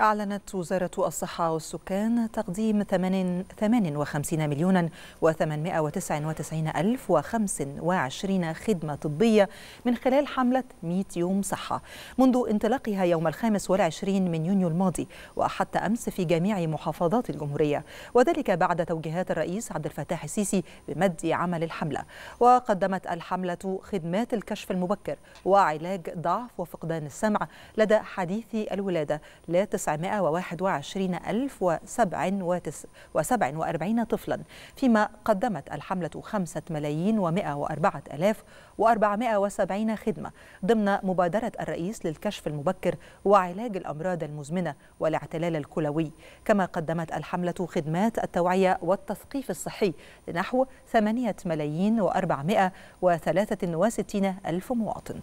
أعلنت وزارة الصحة والسكان تقديم 58 مليون و899 ألف و25 خدمة طبية من خلال حملة 100 يوم صحة منذ انطلاقها يوم الخامس والعشرين من يونيو الماضي وحتى أمس في جميع محافظات الجمهورية وذلك بعد توجيهات الرئيس عبد الفتاح السيسي بمد عمل الحملة وقدمت الحملة خدمات الكشف المبكر وعلاج ضعف وفقدان السمع لدى حديثي الولادة لا تسع 921,047 طفلا فيما قدمت الحملة 5 ملايين و104 ألاف و470 خدمة ضمن مبادرة الرئيس للكشف المبكر وعلاج الأمراض المزمنة والاعتلال الكلوي كما قدمت الحملة خدمات التوعية والتثقيف الصحي لنحو 8 ملايين و463 ألف مواطن